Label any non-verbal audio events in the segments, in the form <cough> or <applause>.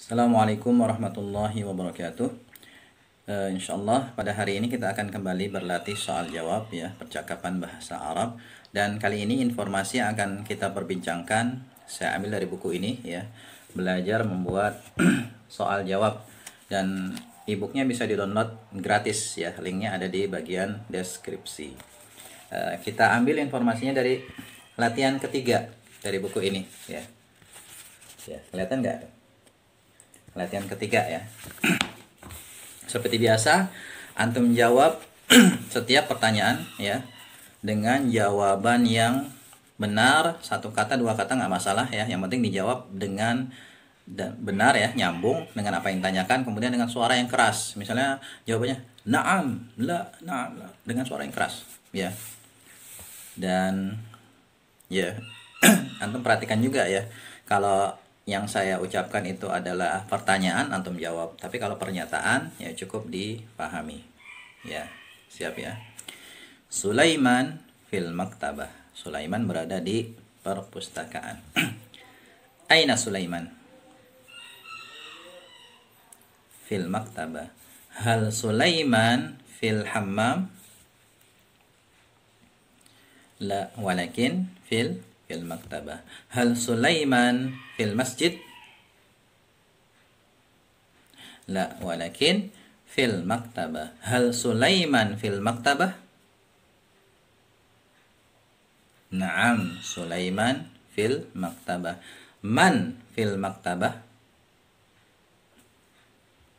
Assalamualaikum warahmatullahi wabarakatuh. Uh, eh, insya Allah pada hari ini kita akan kembali berlatih soal jawab ya percakapan bahasa Arab dan kali ini informasi yang akan kita perbincangkan saya ambil dari buku ini ya belajar membuat <clears throat> soal jawab dan e-booknya bisa di download gratis ya linknya ada di bagian deskripsi. Uh, kita ambil informasinya dari latihan ketiga dari buku ini ya. Ya kelihatan nggak? latihan ketiga ya. Seperti biasa, antum jawab <clears throat> setiap pertanyaan ya dengan jawaban yang benar satu kata dua kata nggak masalah ya yang penting dijawab dengan benar ya nyambung dengan apa yang ditanyakan kemudian dengan suara yang keras misalnya jawabannya naam la naam la dengan suara yang keras ya dan ya <clears throat> antum perhatikan juga ya kalau yang saya ucapkan itu adalah pertanyaan antum jawab tapi kalau pernyataan ya cukup dipahami ya siap ya Sulaiman fil maktabah Sulaiman berada di perpustakaan <clears throat> Aina Sulaiman fil maktabah hal Sulaiman fil hammam la walakin fil fil maktabah. Hal Sulaiman fil masjid? La, walakin fil maktabah. Hal Sulaiman fil maktabah? Naam, Sulaiman fil maktabah. Man fil maktabah?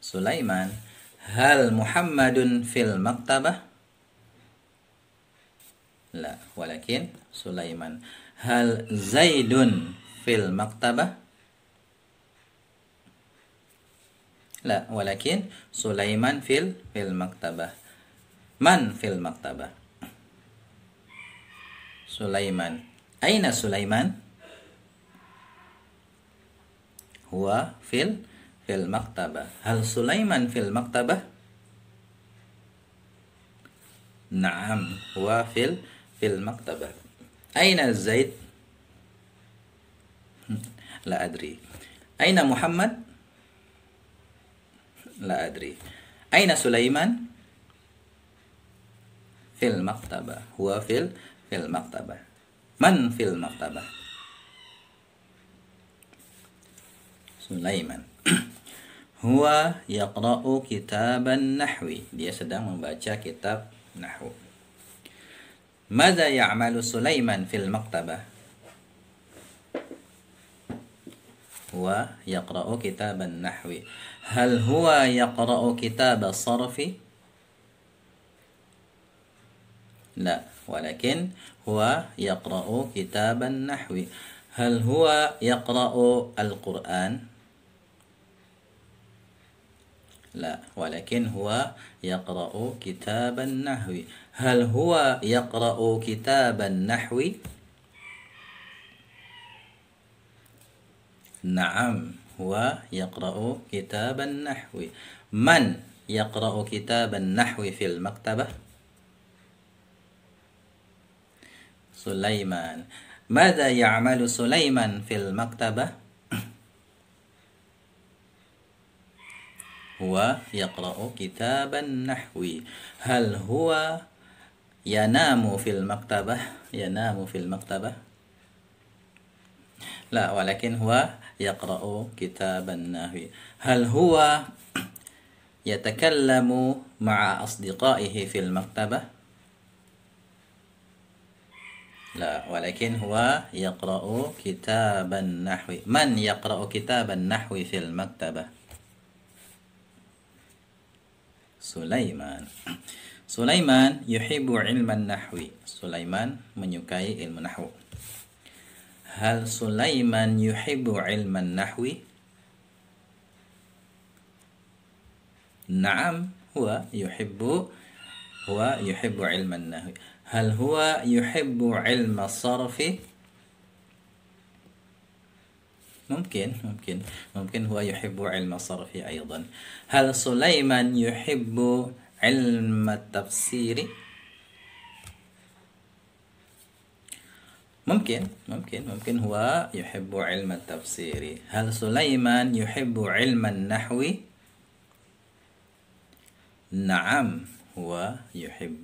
Sulaiman. Hal Muhammadun fil maktabah? La, walakin Sulaiman. Hal Zaidun fil maktabah? La, walakin Sulaiman fil fil maktabah. Man fil maktabah. Sulaiman. Aina Sulaiman? Huwa fil fil maktabah. Hal Sulaiman fil maktabah? Naam, huwa fil fil maktabah. Aina Zaid? Hmm, la adri. Aina Muhammad? La adri. Aina Sulaiman? Fil maktaba. Huwa fil fil maktaba. Man fil maktaba? Sulaiman. <clears throat> Huwa yaqra'u kitaban nahwi. Dia sedang membaca kitab nahwu. ماذا يعمل سليمان في المكتبة؟ هو يقرأ كتاب النحو هل هو يقرأ كتاب الصرف؟ لا ولكن هو يقرأ كتاب النحو هل هو يقرأ القرآن؟ لا ولكن هو يقرأ كتاب النحو هل هو يقرأ كتاب النحو نعم هو يقرأ كتاب النحو من يقرأ كتاب النحو في المكتبة سليمان ماذا يعمل سليمان في المكتبة هو يقرأ كتاب النحو هل هو ينام في المكتبة ينام في المكتبة لا ولكن هو يقرأ كتاب النحو هل هو يتكلم مع أصدقائه في المكتبة لا ولكن هو يقرأ كتاب النحو من يقرأ كتاب النحو في المكتبة Sulaiman. Sulaiman yuhibu ilman nahwi. Sulaiman menyukai ilmu nahwu. Hal Sulaiman yuhibu ilman nahwi? Naam, huwa yuhibu huwa yuhibu ilman nahwi. Hal huwa yuhibu ilma sarfi? ممكن ممكن ممكن هو يحب علم الصرف أيضا هل سليمان يحب علم التفسير ممكن ممكن ممكن هو يحب علم التفسير هل سليمان يحب علم النحو نعم هو يحب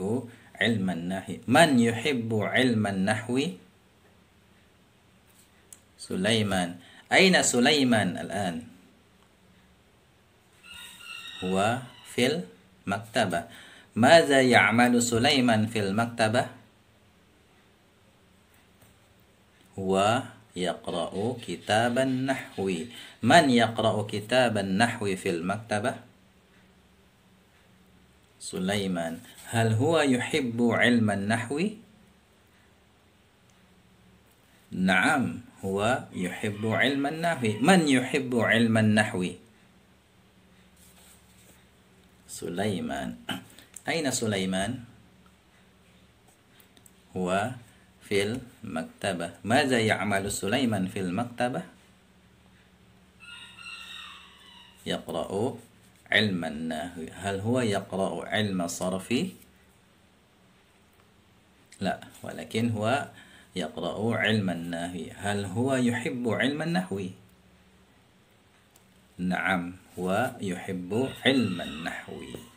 علم النحو من يحب علم النحو سليمان أين سليمان الآن هو في المكتبة ماذا يعمل سليمان في المكتبة هو يقرأ كتاب النحو من يقرأ كتاب النحو في المكتبة سليمان هل هو يحب علم النحو نعم هو يحب علم النحو من يحب علم النحو سليمان أين سليمان هو في المكتبة ماذا يعمل سليمان في المكتبة يقرأ علم النحو هل هو يقرأ علم صرفي لا ولكن هو يقرأ علم النهي هل هو يحب علم النحو نعم هو يحب علم النحو